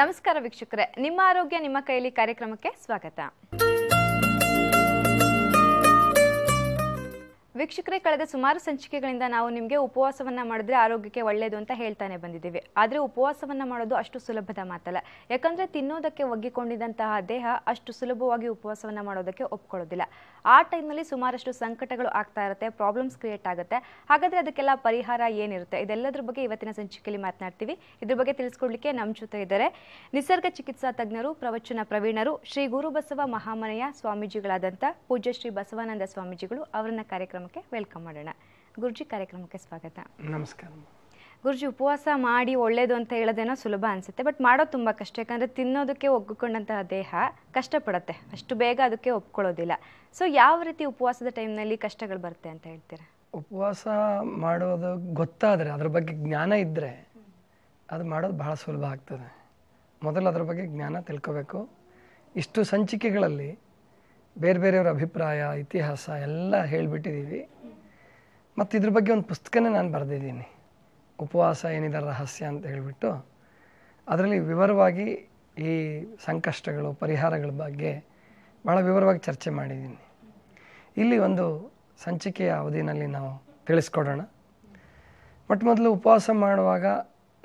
ನಮಸ್ಕಾರ ವೀಕ್ಷಕರೇ ನಿಮ್ಮ ಆರೋಗ್ಯ ನಿಮ್ಮ ಕೈಯಲ್ಲಿ ಕಾರ್ಯಕ್ರಮಕ್ಕೆ ಸ್ವಾಗತ ವೀಕ್ಷಕರೇ ಕಳೆದ ಸುಮಾರು ಸಂಚಿಕೆಗಳಿಂದ ನಾವು ನಿಮಗೆ ಉಪವಾಸವನ್ನ ಮಾಡಿದ್ರೆ ಆರೋಗ್ಯಕ್ಕೆ ಒಳ್ಳೆಯದು ಅಂತ ಹೇಳ್ತಾನೆ ಬಂದಿದ್ದೀವಿ ಆದರೆ ಉಪವಾಸವನ್ನ ಮಾಡೋದು ಅಷ್ಟು ಸುಲಭದ ಮಾತಲ್ಲ ಯಾಕಂದ್ರೆ ತಿನ್ನೋದಕ್ಕೆ ಒಗ್ಗಿಕೊಂಡಿದ್ದಂತಹ ದೇಹ ಅಷ್ಟು ಸುಲಭವಾಗಿ ಉಪವಾಸವನ್ನ ಮಾಡೋದಕ್ಕೆ ಒಪ್ಕೊಳ್ಳೋದಿಲ್ಲ ಆ ಟೈಮ್ನಲ್ಲಿ ಸುಮಾರಷ್ಟು ಸಂಕಟಗಳು ಆಗ್ತಾ ಇರುತ್ತೆ ಪ್ರಾಬ್ಲಮ್ಸ್ ಕ್ರಿಯೇಟ್ ಆಗುತ್ತೆ ಹಾಗಾದ್ರೆ ಅದಕ್ಕೆಲ್ಲ ಪರಿಹಾರ ಏನಿರುತ್ತೆ ಇದೆಲ್ಲದ್ರ ಬಗ್ಗೆ ಇವತ್ತಿನ ಸಂಚಿಕೆಯಲ್ಲಿ ಮಾತನಾಡ್ತೀವಿ ಇದ್ರ ಬಗ್ಗೆ ತಿಳಿಸ್ಕೊಡ್ಲಿಕ್ಕೆ ನಮ್ಮ ಜೊತೆ ಇದ್ದಾರೆ ನಿಸರ್ಗ ಚಿಕಿತ್ಸಾ ತಜ್ಞರು ಪ್ರವಚನ ಪ್ರವೀಣರು ಶ್ರೀ ಗುರುಬಸವ ಮಹಾಮನೆಯ ಸ್ವಾಮೀಜಿಗಳಾದಂಥ ಪೂಜ್ಯ ಶ್ರೀ ಬಸವಾನಂದ ಸ್ವಾಮೀಜಿಗಳು ಅವರನ್ನ ಕಾರ್ಯಕ್ರಮ ಕಾರ್ಯಕ್ರಮಕ್ಕೆ ವೆಲ್ಕಮ್ ಮಾಡೋಣ ಗುರುಜಿ ಕಾರ್ಯಕ್ರಮಕ್ಕೆ ಸ್ವಾಗತ ನಮಸ್ಕಾರ ಗುರುಜಿ ಉಪವಾಸ ಮಾಡಿ ಒಳ್ಳೇದು ಅಂತ ಹೇಳೋದೇನೋ ಸುಲಭ ಅನಿಸುತ್ತೆ ಬಟ್ ಮಾಡೋದು ತುಂಬ ಕಷ್ಟ ಯಾಕಂದರೆ ತಿನ್ನೋದಕ್ಕೆ ಒಗ್ಗಿಕೊಂಡಂತಹ ದೇಹ ಕಷ್ಟಪಡುತ್ತೆ ಅಷ್ಟು ಬೇಗ ಅದಕ್ಕೆ ಒಪ್ಕೊಳ್ಳೋದಿಲ್ಲ ಸೊ ಯಾವ ರೀತಿ ಉಪವಾಸದ ಟೈಮ್ನಲ್ಲಿ ಕಷ್ಟಗಳು ಬರುತ್ತೆ ಅಂತ ಹೇಳ್ತೀರಾ ಉಪವಾಸ ಮಾಡೋದು ಗೊತ್ತಾದರೆ ಅದ್ರ ಬಗ್ಗೆ ಜ್ಞಾನ ಇದ್ದರೆ ಅದು ಮಾಡೋದು ಬಹಳ ಸುಲಭ ಆಗ್ತದೆ ಮೊದಲು ಅದ್ರ ಬಗ್ಗೆ ಜ್ಞಾನ ತಿಳ್ಕೋಬೇಕು ಇಷ್ಟು ಸಂಚಿಕೆಗಳಲ್ಲಿ ಬೇರೆ ಬೇರೆಯವ್ರ ಅಭಿಪ್ರಾಯ ಇತಿಹಾಸ ಎಲ್ಲ ಹೇಳಿಬಿಟ್ಟಿದ್ದೀವಿ ಮತ್ತು ಇದ್ರ ಬಗ್ಗೆ ಒಂದು ಪುಸ್ತಕನೇ ನಾನು ಬರೆದಿದ್ದೀನಿ ಉಪವಾಸ ಏನಿದೆ ರಹಸ್ಯ ಅಂತ ಹೇಳಿಬಿಟ್ಟು ಅದರಲ್ಲಿ ವಿವರವಾಗಿ ಈ ಸಂಕಷ್ಟಗಳು ಪರಿಹಾರಗಳ ಬಗ್ಗೆ ಭಾಳ ವಿವರವಾಗಿ ಚರ್ಚೆ ಮಾಡಿದ್ದೀನಿ ಇಲ್ಲಿ ಒಂದು ಸಂಚಿಕೆಯ ಅವಧಿನಲ್ಲಿ ನಾವು ತಿಳಿಸ್ಕೊಡೋಣ ಮೊಟ್ಟ ಮೊದಲು ಉಪವಾಸ ಮಾಡುವಾಗ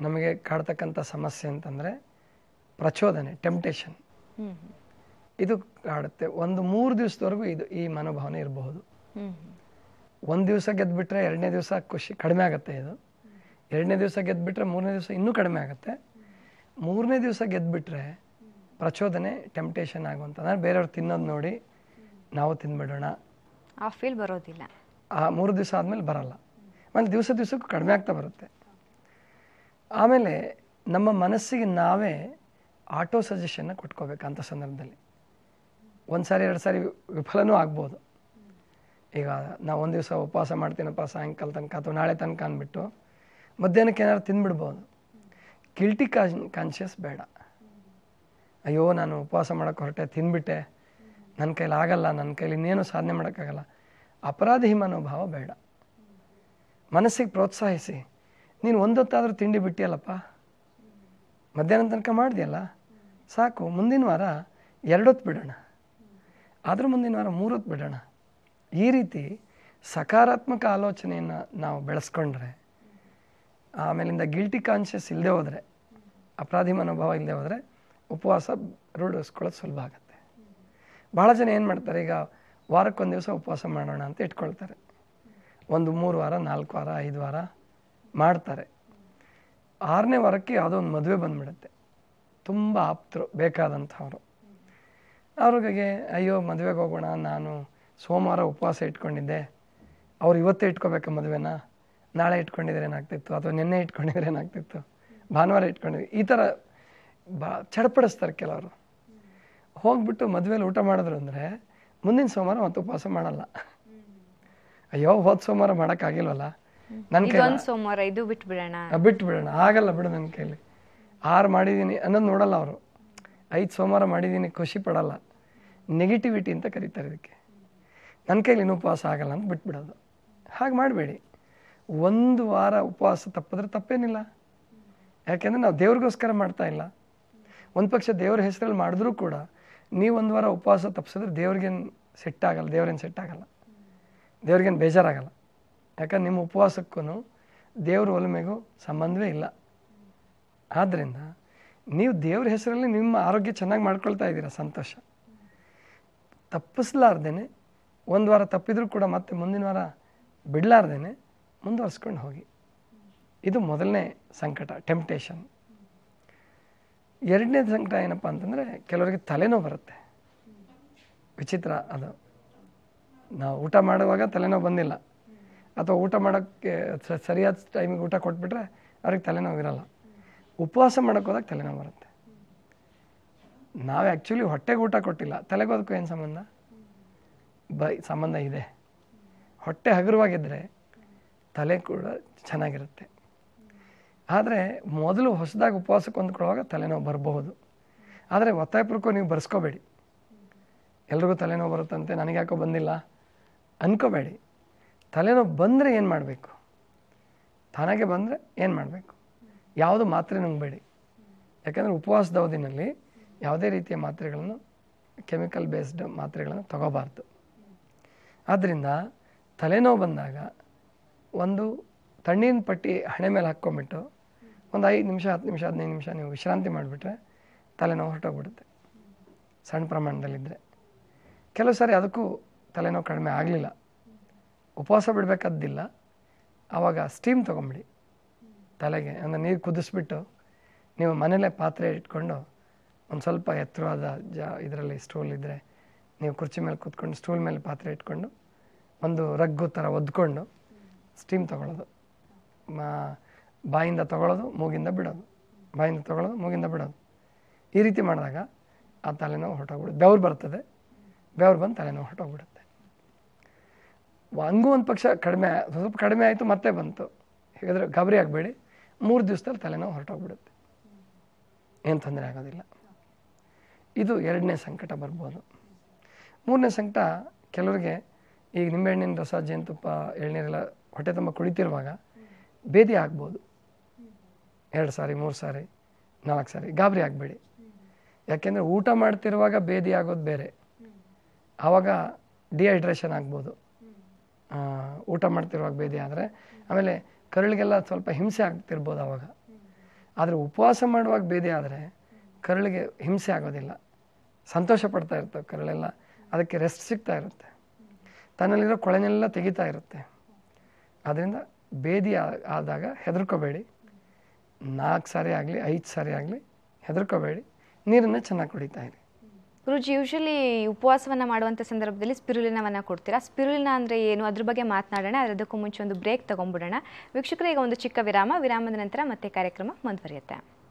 ನಮಗೆ ಕಾಡ್ತಕ್ಕಂಥ ಸಮಸ್ಯೆ ಅಂತಂದರೆ ಪ್ರಚೋದನೆ ಟೆಂಪ್ಟೇಷನ್ ಇದು ಕಾಡುತ್ತೆ ಒಂದು ಮೂರು ದಿವಸದವರೆಗೂ ಇದು ಈ ಮನೋಭಾವನೆ ಇರಬಹುದು ಒಂದು ದಿವಸ ಗೆದ್ದುಬಿಟ್ರೆ ಎರಡನೇ ದಿವಸ ಖುಷಿ ಕಡಿಮೆ ಆಗುತ್ತೆ ಇದು ಎರಡನೇ ದಿವಸ ಗೆದ್ದುಬಿಟ್ರೆ ಮೂರನೇ ದಿವಸ ಇನ್ನೂ ಕಡಿಮೆ ಆಗುತ್ತೆ ಮೂರನೇ ದಿವಸ ಗೆದ್ದುಬಿಟ್ರೆ ಪ್ರಚೋದನೆ ಟೆಂಪ್ಟೇಷನ್ ಆಗುವಂತ ಅಂದರೆ ಬೇರೆಯವ್ರು ತಿನ್ನೋದು ನೋಡಿ ನಾವು ತಿನ್ಬಿಡೋಣ ಆ ಫೀಲ್ ಬರೋದಿಲ್ಲ ಆ ಮೂರು ದಿವಸ ಆದಮೇಲೆ ಬರಲ್ಲ ಆಮೇಲೆ ದಿವಸ ದಿವಸಕ್ಕೂ ಕಡಿಮೆ ಆಗ್ತಾ ಬರುತ್ತೆ ಆಮೇಲೆ ನಮ್ಮ ಮನಸ್ಸಿಗೆ ನಾವೇ ಆಟೋ ಸಜೆಷನ್ನ ಕೊಟ್ಕೋಬೇಕು ಅಂತ ಸಂದರ್ಭದಲ್ಲಿ ಒಂದು ಸಾರಿ ಎರಡು ಸಾರಿ ವಿಫಲನೂ ಆಗ್ಬೋದು ಈಗ ನಾವು ಒಂದು ದಿವಸ ಉಪವಾಸ ಮಾಡ್ತೀನಪ್ಪ ಸಾಯಂಕಾಲ ತನಕ ಅಥವಾ ನಾಳೆ ತನಕ ಅಂದ್ಬಿಟ್ಟು ಮಧ್ಯಾಹ್ನಕ್ಕೆ ಏನಾದ್ರು ತಿಂದ್ಬಿಡ್ಬೋದು ಕಿಲ್ಟಿ ಕಾನ್ ಕಾನ್ಷಿಯಸ್ ಬೇಡ ಅಯ್ಯೋ ನಾನು ಉಪವಾಸ ಮಾಡೋಕ್ಕೆ ಹೊರಟೆ ತಿಂದ್ಬಿಟ್ಟೆ ನನ್ನ ಕೈಲಿ ಆಗಲ್ಲ ನನ್ನ ಕೈಲಿ ಇನ್ನೇನು ಸಾಧನೆ ಮಾಡೋಕ್ಕಾಗಲ್ಲ ಅಪರಾಧಿ ಮನೋಭಾವ ಬೇಡ ಮನಸ್ಸಿಗೆ ಪ್ರೋತ್ಸಾಹಿಸಿ ನೀನು ಒಂದೊತ್ತಾದರೂ ತಿಂಡಿ ಬಿಟ್ಟಿಯಲ್ಲಪ್ಪ ಮಧ್ಯಾಹ್ನ ತನಕ ಮಾಡಿದೆಯಲ್ಲ ಸಾಕು ಮುಂದಿನ ವಾರ ಎರಡೊತ್ತು ಬಿಡೋಣ ಆದರೂ ಮುಂದಿನ ವಾರ ಮೂರತ್ತು ಬಿಡೋಣ ಈ ರೀತಿ ಸಕಾರಾತ್ಮಕ ಆಲೋಚನೆಯನ್ನು ನಾವು ಬೆಳೆಸ್ಕೊಂಡ್ರೆ ಆಮೇಲಿಂದ ಗಿಲ್ಟಿ ಕಾನ್ಷಿಯಸ್ ಇಲ್ಲದೆ ಹೋದರೆ ಅಪರಾಧಿ ಮನೋಭಾವ ಇಲ್ಲದೆ ಹೋದರೆ ಉಪವಾಸ ರೂಢಿಸ್ಕೊಳ್ಳೋದು ಸುಲಭ ಆಗುತ್ತೆ ಭಾಳ ಜನ ಏನು ಮಾಡ್ತಾರೆ ಈಗ ವಾರಕ್ಕೊಂದು ದಿವಸ ಉಪವಾಸ ಮಾಡೋಣ ಅಂತ ಇಟ್ಕೊಳ್ತಾರೆ ಒಂದು ಮೂರು ವಾರ ನಾಲ್ಕು ವಾರ ಐದು ವಾರ ಮಾಡ್ತಾರೆ ಆರನೇ ವಾರಕ್ಕೆ ಯಾವುದೋ ಒಂದು ಮದುವೆ ಬಂದ್ಬಿಡುತ್ತೆ ತುಂಬ ಆಪ್ತರು ಬೇಕಾದಂಥವ್ರು ಅವ್ರಿಗೆ ಅಯ್ಯೋ ಮದುವೆಗೆ ಹೋಗೋಣ ನಾನು ಸೋಮವಾರ ಉಪವಾಸ ಇಟ್ಕೊಂಡಿದ್ದೆ ಅವ್ರು ಇವತ್ತೇ ಇಟ್ಕೋಬೇಕು ಮದುವೆನ ನಾಳೆ ಇಟ್ಕೊಂಡಿದ್ರೆ ಏನಾಗ್ತಿತ್ತು ಅಥವಾ ನಿನ್ನೆ ಇಟ್ಕೊಂಡಿದ್ರೆ ಏನಾಗ್ತಿತ್ತು ಭಾನುವಾರ ಇಟ್ಕೊಂಡಿದ್ವಿ ಈ ಥರ ಬಾ ಚಡಪಡಿಸ್ತಾರೆ ಕೆಲವರು ಹೋಗ್ಬಿಟ್ಟು ಮದುವೆಲಿ ಊಟ ಮಾಡಿದ್ರು ಅಂದರೆ ಮುಂದಿನ ಸೋಮವಾರ ಮತ್ತೆ ಉಪವಾಸ ಮಾಡಲ್ಲ ಅಯ್ಯೋ ಹೋದ ಸೋಮವಾರ ಮಾಡೋಕ್ಕಾಗಿಲ್ವಲ್ಲ ನನ್ನ ಕೈ ಸೋಮವಾರ ಇದು ಬಿಟ್ಟು ಬಿಡೋಣ ಬಿಟ್ಟು ಬಿಡೋಣ ಆಗಲ್ಲ ಬಿಡು ನನ್ನ ಕೈಲಿ ಆರು ಮಾಡಿದ್ದೀನಿ ಅನ್ನೋದು ನೋಡಲ್ಲ ಅವರು ಐದು ಸೋಮವಾರ ಮಾಡಿದ್ದೀನಿ ಖುಷಿ ಪಡಲ್ಲ ನೆಗೆಟಿವಿಟಿ ಅಂತ ಕರೀತಾರೆ ಇದಕ್ಕೆ ನನ್ನ ಕೈಲಿ ಇನ್ನೂ ಉಪವಾಸ ಆಗಲ್ಲ ಅಂತ ಬಿಟ್ಬಿಡೋದು ಹಾಗೆ ಮಾಡಬೇಡಿ ಒಂದು ವಾರ ಉಪವಾಸ ತಪ್ಪಿದ್ರೆ ತಪ್ಪೇನಿಲ್ಲ ಯಾಕೆಂದರೆ ನಾವು ದೇವ್ರಿಗೋಸ್ಕರ ಮಾಡ್ತಾ ಇಲ್ಲ ಒಂದು ಪಕ್ಷ ದೇವ್ರ ಹೆಸರಲ್ಲಿ ಮಾಡಿದ್ರೂ ಕೂಡ ನೀವು ಒಂದು ವಾರ ಉಪವಾಸ ತಪ್ಪಿಸಿದ್ರೆ ದೇವ್ರಿಗೇನು ಸೆಟ್ಟಾಗಲ್ಲ ದೇವ್ರೇನು ಸೆಟ್ಟಾಗಲ್ಲ ದೇವ್ರಿಗೇನು ಬೇಜಾರಾಗಲ್ಲ ಯಾಕಂದ್ರೆ ನಿಮ್ಮ ಉಪವಾಸಕ್ಕೂ ದೇವ್ರ ಒಲಮೆಗೂ ಸಂಬಂಧವೇ ಇಲ್ಲ ಆದ್ದರಿಂದ ನೀವು ದೇವ್ರ ಹೆಸರಲ್ಲಿ ನಿಮ್ಮ ಆರೋಗ್ಯ ಚೆನ್ನಾಗಿ ಮಾಡ್ಕೊಳ್ತಾ ಇದ್ದೀರಾ ಸಂತೋಷ ತಪ್ಪಿಸ್ಲಾರ್ದೇನೆ ಒಂದು ವಾರ ತಪ್ಪಿದ್ರೂ ಕೂಡ ಮತ್ತೆ ಮುಂದಿನ ವಾರ ಬಿಡಲಾರ್ದೇನೆ ಮುಂದುವರ್ಸ್ಕೊಂಡು ಹೋಗಿ ಇದು ಮೊದಲನೇ ಸಂಕಟ ಟೆಂಪ್ಟೇಷನ್ ಎರಡನೇ ಸಂಕಟ ಏನಪ್ಪ ಅಂತಂದರೆ ಕೆಲವರಿಗೆ ತಲೆನೋವು ಬರುತ್ತೆ ವಿಚಿತ್ರ ಅದು ನಾವು ಊಟ ಮಾಡುವಾಗ ತಲೆನೋವು ಬಂದಿಲ್ಲ ಅಥವಾ ಊಟ ಮಾಡೋಕ್ಕೆ ಸರಿಯಾದ ಟೈಮಿಗೆ ಊಟ ಕೊಟ್ಬಿಟ್ರೆ ಅವ್ರಿಗೆ ತಲೆನೋವು ಇರಲ್ಲ ಉಪವಾಸ ಮಾಡೋಕ್ಕೋದಾಗ ತಲೆನೋವು ಬರುತ್ತೆ ನಾವು ಆ್ಯಕ್ಚುಲಿ ಹೊಟ್ಟೆಗೆ ಊಟ ಕೊಟ್ಟಿಲ್ಲ ತಲೆಗೋದಕ್ಕೂ ಏನು ಸಂಬಂಧ ಬೈ ಸಂಬಂಧ ಇದೆ ಹೊಟ್ಟೆ ಹಗುರವಾಗಿದ್ದರೆ ತಲೆ ಕೂಡ ಚೆನ್ನಾಗಿರುತ್ತೆ ಆದರೆ ಮೊದಲು ಹೊಸದಾಗಿ ಉಪವಾಸಕ್ಕೆ ಹೊಂದ್ಕೊಳ್ಳುವಾಗ ತಲೆನೋವು ಬರಬಹುದು ಆದರೆ ಒತ್ತಾಯಪೂರ್ವಕ ನೀವು ಬರ್ಸ್ಕೋಬೇಡಿ ಎಲ್ರಿಗೂ ತಲೆನೋವು ಬರುತ್ತಂತೆ ನನಗೆ ಯಾಕೋ ಬಂದಿಲ್ಲ ಅನ್ಕೋಬೇಡಿ ತಲೆನೋವು ಬಂದರೆ ಏನು ಮಾಡಬೇಕು ತಾನಾಗೆ ಬಂದರೆ ಏನು ಮಾಡಬೇಕು ಯಾವುದು ಮಾತ್ರೆ ನುಂಗಬೇಡಿ ಯಾಕಂದರೆ ಉಪವಾಸದ ಅವಧಿನಲ್ಲಿ ಯಾವುದೇ ರೀತಿಯ ಮಾತ್ರೆಗಳನ್ನು ಕೆಮಿಕಲ್ ಬೇಸ್ಡ್ ಮಾತ್ರೆಗಳನ್ನು ತಗೋಬಾರ್ದು ಆದ್ದರಿಂದ ತಲೆನೋವು ಬಂದಾಗ ಒಂದು ತಣ್ಣಿನ ಪಟ್ಟಿ ಹಣೆ ಮೇಲೆ ಹಾಕ್ಕೊಂಬಿಟ್ಟು ಒಂದು ಐದು ನಿಮಿಷ ಹತ್ತು ನಿಮಿಷ ಹದಿನೈದು ನಿಮಿಷ ನೀವು ವಿಶ್ರಾಂತಿ ಮಾಡಿಬಿಟ್ರೆ ತಲೆನೋವು ಹೊರಟೋಗ್ಬಿಡುತ್ತೆ ಸಣ್ಣ ಪ್ರಮಾಣದಲ್ಲಿದ್ದರೆ ಕೆಲವು ಸಾರಿ ಅದಕ್ಕೂ ತಲೆನೋವು ಕಡಿಮೆ ಆಗಲಿಲ್ಲ ಉಪವಾಸ ಬಿಡಬೇಕಾದ್ದಿಲ್ಲ ಆವಾಗ ಸ್ಟೀಮ್ ತೊಗೊಂಬಿಡಿ ತಲೆಗೆ ಅಂದರೆ ನೀರು ಕುದಿಸ್ಬಿಟ್ಟು ನೀವು ಮನೇಲೆ ಪಾತ್ರೆ ಇಟ್ಕೊಂಡು ಒಂದು ಸ್ವಲ್ಪ ಎತ್ತರವಾದ ಜ ಇದರಲ್ಲಿ ಸ್ಟೂಲ್ ಇದ್ದರೆ ನೀವು ಕುರ್ಚಿ ಮೇಲೆ ಕೂತ್ಕೊಂಡು ಸ್ಟೂಲ್ ಮೇಲೆ ಪಾತ್ರೆ ಇಟ್ಕೊಂಡು ಒಂದು ರಗ್ಗು ಥರ ಒದ್ಕೊಂಡು ಸ್ಟೀಮ್ ತೊಗೊಳೋದು ಬಾಯಿಂದ ತೊಗೊಳೋದು ಮೂಗಿಂದ ಬಿಡೋದು ಬಾಯಿಂದ ತೊಗೊಳೋದು ಮೂಗಿಂದ ಬಿಡೋದು ಈ ರೀತಿ ಮಾಡಿದಾಗ ಆ ತಲೆನೋವು ಹೊರಟೋಗ್ಬಿಡುತ್ತೆ ಬೆವ್ರು ಬರ್ತದೆ ಬೆವ್ರು ಬಂದು ತಲೆನೋವು ಹೊರಟೋಗ್ಬಿಡುತ್ತೆ ಹಂಗೂ ಒಂದು ಪಕ್ಷ ಕಡಿಮೆ ಸ್ವಲ್ಪ ಕಡಿಮೆ ಆಯಿತು ಮತ್ತೆ ಬಂತು ಹೇಗಾದರೆ ಗಾಬರಿ ಆಗಬೇಡಿ ಮೂರು ದಿವಸದಲ್ಲಿ ತಲೆನೋವು ಹೊರಟೋಗ್ಬಿಡುತ್ತೆ ಏನು ತೊಂದರೆ ಆಗೋದಿಲ್ಲ ಇದು ಎರಡನೇ ಸಂಕಟ ಬರ್ಬೋದು ಮೂರನೇ ಸಂಕಟ ಕೆಲವರಿಗೆ ಈಗ ನಿಂಬೆಹಣ್ಣಿನ ರಸ ಜೇನುತುಪ್ಪ ಎಳ್ನೀರೆಲ್ಲ ಹೊಟ್ಟೆ ತುಂಬ ಕುಳಿತಿರುವಾಗ ಭೇದಿ ಆಗ್ಬೋದು ಎರಡು ಸಾರಿ ಮೂರು ಸಾರಿ ನಾಲ್ಕು ಸಾರಿ ಗಾಬರಿ ಆಗಬೇಡಿ ಯಾಕೆಂದರೆ ಊಟ ಮಾಡ್ತಿರುವಾಗ ಭೇದಿ ಆಗೋದು ಬೇರೆ ಆವಾಗ ಡಿಹೈಡ್ರೇಷನ್ ಆಗ್ಬೋದು ಊಟ ಮಾಡ್ತಿರುವಾಗ ಭೇದಿ ಆದರೆ ಆಮೇಲೆ ಕರುಳಿಗೆಲ್ಲ ಸ್ವಲ್ಪ ಹಿಂಸೆ ಆಗ್ತಿರ್ಬೋದು ಆವಾಗ ಆದರೆ ಉಪವಾಸ ಮಾಡುವಾಗ ಭೇದಿ ಆದರೆ ಕರುಳಿಗೆ ಹಿಂಸೆ ಆಗೋದಿಲ್ಲ ಸಂತೋಷ ಪಡ್ತಾ ಇರ್ತವೆ ಕರುಳೆಲ್ಲ ಅದಕ್ಕೆ ರೆಸ್ಟ್ ಸಿಗ್ತಾ ಇರುತ್ತೆ ತನ್ನಲ್ಲಿರೋ ಕೊಳೆನೆಲ್ಲ ತೆಗಿತಾ ಇರುತ್ತೆ ಆದ್ದರಿಂದ ಭೇದಿ ಆದಾಗ ಹೆದರ್ಕೋಬೇಡಿ ನಾಲ್ಕು ಸಾರಿ ಆಗಲಿ ಐದು ಸಾರಿ ಆಗಲಿ ಹೆದರ್ಕೋಬೇಡಿ ನೀರನ್ನು ಚೆನ್ನಾಗಿ ಕುಡಿತಾ ಇರಿ ಗುರುಜಿ ಯೂಶಲಿ ಉಪವಾಸವನ್ನು ಮಾಡುವಂಥ ಸಂದರ್ಭದಲ್ಲಿ ಸ್ಪಿರುಲಿನವನ್ನ ಕೊಡ್ತೀರಾ ಸ್ಪಿರುಲಿನ ಅಂದರೆ ಏನು ಅದ್ರ ಬಗ್ಗೆ ಮಾತನಾಡೋಣ ಅದಕ್ಕೂ ಮುಂಚೆ ಒಂದು ಬ್ರೇಕ್ ತಗೊಂಡ್ಬಿಡೋಣ ಈಗ ಒಂದು ಚಿಕ್ಕ ವಿರಾಮ ವಿರಾಮದ ನಂತರ ಮತ್ತೆ ಕಾರ್ಯಕ್ರಮ ಮುಂದುವರಿಯುತ್ತೆ